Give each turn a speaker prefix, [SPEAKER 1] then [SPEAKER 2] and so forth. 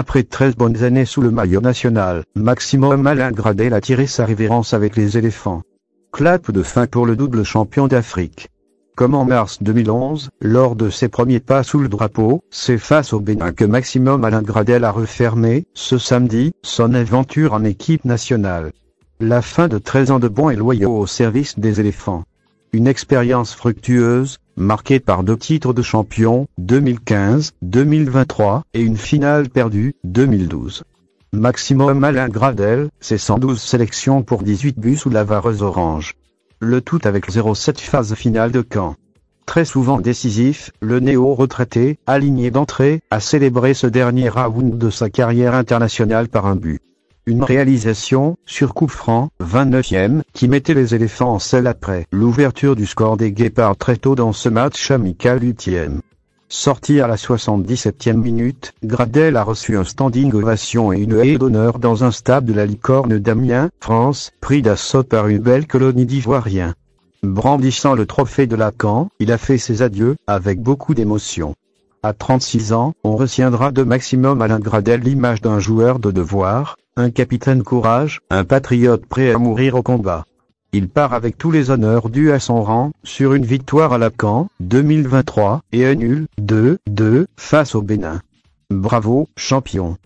[SPEAKER 1] Après 13 bonnes années sous le maillot national, Maximum Alain Gradel a tiré sa révérence avec les éléphants. Clap de fin pour le double champion d'Afrique. Comme en mars 2011, lors de ses premiers pas sous le drapeau, c'est face au Bénin que Maximum Alain Gradel a refermé, ce samedi, son aventure en équipe nationale. La fin de 13 ans de bons et loyaux au service des éléphants. Une expérience fructueuse, marqué par deux titres de champion, 2015-2023, et une finale perdue, 2012. Maximum Alain Gradel, c'est 112 sélections pour 18 buts sous la vareuse orange. Le tout avec 0-7 phase finale de camp. Très souvent décisif, le néo-retraité, aligné d'entrée, a célébré ce dernier round de sa carrière internationale par un but. Une réalisation, sur coup franc, 29e, qui mettait les éléphants en selle après l'ouverture du score des guépards très tôt dans ce match amical 8e. Sorti à la 77e minute, Gradel a reçu un standing ovation et une haie d'honneur dans un stade de la Licorne d'Amiens, France, pris d'assaut par une belle colonie d'Ivoiriens. Brandissant le trophée de Lacan, il a fait ses adieux, avec beaucoup d'émotion. À 36 ans, on retiendra de maximum Alain Gradel l'image d'un joueur de devoir, un capitaine courage, un patriote prêt à mourir au combat. Il part avec tous les honneurs dus à son rang, sur une victoire à Lacan, 2023, et un nul, 2-2, face au Bénin. Bravo, champion.